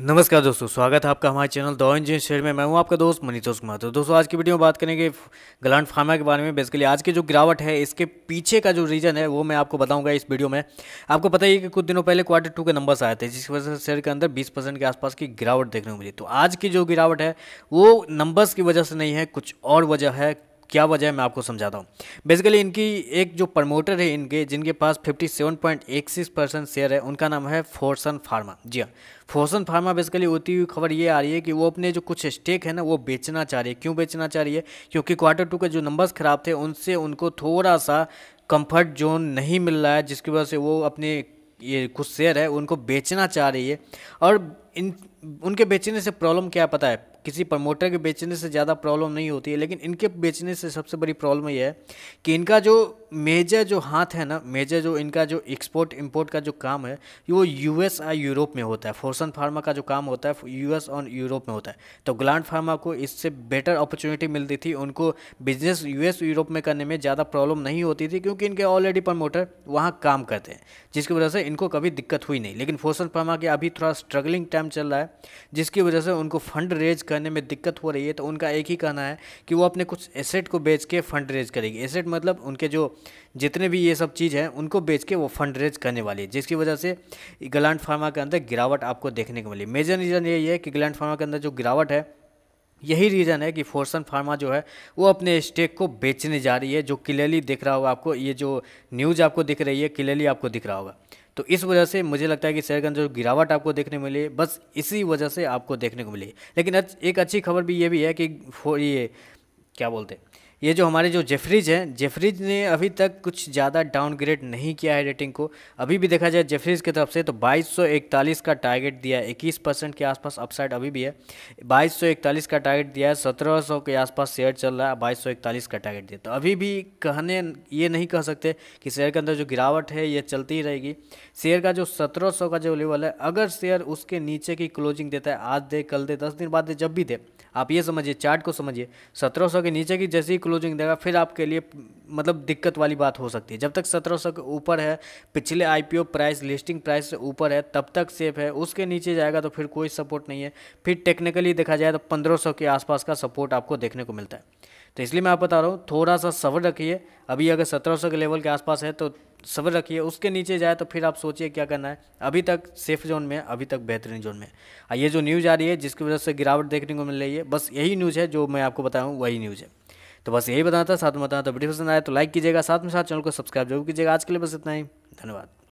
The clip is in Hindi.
नमस्कार दोस्तों स्वागत है आपका हमारे चैनल दो इंजीनियर शेयर में मैं हूं आपका दोस्त मनीतोष कुमार तो दोस्तों आज की वीडियो में बात करेंगे ग्लांट फार्मा के बारे में बेसिकली आज की जो गिरावट है इसके पीछे का जो रीज़न है वो मैं आपको बताऊंगा इस वीडियो में आपको पता ही है कि कुछ दिनों पहले क्वार्टर टू के नंबर्स आए थे जिसकी वजह से शेयर के अंदर बीस के आसपास की गिरावट देखने को मिली तो आज की जो गिरावट है वो नंबर्स की वजह से नहीं है कुछ और वजह है क्या वजह है मैं आपको समझाता हूँ बेसिकली इनकी एक जो प्रमोटर है इनके जिनके पास 57.16 परसेंट शेयर है उनका नाम है फोर्सन फार्मा जी हाँ फोर्सन फार्मा बेसिकली होती हुई खबर ये आ रही है कि वो अपने जो कुछ स्टेक है ना वो बेचना चाह रही है क्यों बेचना चाह रही है क्योंकि क्वार्टर टू के जो नंबर्स ख़राब थे उनसे उनको थोड़ा सा कम्फर्ट जोन नहीं मिल रहा है जिसकी वजह से वो अपने ये कुछ शेयर है उनको बेचना चाह रही है और इन उनके बेचने से प्रॉब्लम क्या पता है किसी प्रमोटर के बेचने से ज़्यादा प्रॉब्लम नहीं होती है लेकिन इनके बेचने से सबसे बड़ी प्रॉब्लम यह है कि इनका जो मेजर जो हाथ है ना मेजर जो इनका जो एक्सपोर्ट इंपोर्ट का जो काम है वो यूएस और यूरोप में होता है फोर्सन फार्मा का जो काम होता है यू एस और यूरोप में होता है तो ग्लैंड फार्मा को इससे बेटर अपॉर्चुनिटी मिलती थी उनको बिजनेस यू एस यूरोप में करने में ज़्यादा प्रॉब्लम नहीं होती थी क्योंकि इनके ऑलरेडी प्रमोटर वहाँ काम करते हैं जिसकी वजह से इनको कभी दिक्कत हुई नहीं लेकिन फोर्सन फार्मा के अभी थोड़ा स्ट्रगलिंग टाइम चल रहा है जिसकी वजह से उनको फंड रेज कर करने में दिक्कत हो रही है तो उनका एक ही कहना है कि वो अपने कुछ एसेट को बेच के फंड रेज करेगी एसेट मतलब उनके जो जितने भी ये सब चीज़ हैं उनको बेच के वो फंड रेज करने वाली है जिसकी वजह से ग्लैंड फार्मा के अंदर गिरावट आपको देखने को मिली मेजर रीज़न यही है कि ग्लैंड फार्मा के अंदर जो गिरावट है यही रीज़न है कि फोर्सन फार्मा जो है वो अपने स्टेक को बेचने जा रही है जो क्लियरली दिख रहा होगा आपको ये जो न्यूज़ आपको दिख रही है क्लियरली आपको दिख रहा होगा तो इस वजह से मुझे लगता है कि शेयर अंदर जो गिरावट आपको देखने को मिली बस इसी वजह से आपको देखने को मिली लेकिन एक अच्छी खबर भी ये भी है कि ये क्या बोलते हैं ये जो हमारे जो जेफरीज हैं जेफरीज ने अभी तक कुछ ज़्यादा डाउनग्रेड नहीं किया है रेटिंग को अभी भी देखा जाए जेफरीज की तरफ से तो 2241 का टारगेट दिया है इक्कीस परसेंट के आसपास अपसाइड अभी भी है 2241 का टारगेट दिया है 1700 के आसपास शेयर चल रहा है 2241 का टारगेट दिया तो अभी भी कहने ये नहीं कह सकते कि शेयर के अंदर जो गिरावट है ये चलती ही रहेगी शेयर का जो सत्रह का जो लेवल है अगर शेयर उसके नीचे की क्लोजिंग देता है आज दे कल दे दस दिन बाद दे जब भी दे आप ये समझिए चार्ट को समझिए सत्रह के नीचे की जैसी क्लोजिंग देगा फिर आपके लिए मतलब दिक्कत वाली बात हो सकती है जब तक सत्रह सौ के ऊपर है पिछले आईपीओ प्राइस लिस्टिंग प्राइस से ऊपर है तब तक सेफ है उसके नीचे जाएगा तो फिर कोई सपोर्ट नहीं है फिर टेक्निकली देखा जाए तो पंद्रह सौ के आसपास का सपोर्ट आपको देखने को मिलता है तो इसलिए मैं आप बता रहा हूँ थोड़ा सा सब्र रखिए अभी अगर सत्रह सौ के लेवल के आसपास है तो सब्र रखिए उसके नीचे जाए तो फिर आप सोचिए क्या करना है अभी तक सेफ जोन में अभी तक बेहतरीन जोन में ये जो न्यूज़ आ रही है जिसकी वजह से गिरावट देखने को मिल रही है बस यही न्यूज़ है जो मैं आपको बताऊँ वही न्यूज़ है तो बस यही बताना था साथ में बताना था वीडियो पसंद आया तो लाइक कीजिएगा साथ में साथ चैनल को सब्सक्राइब जरूर कीजिएगा आज के लिए बस इतना ही धन्यवाद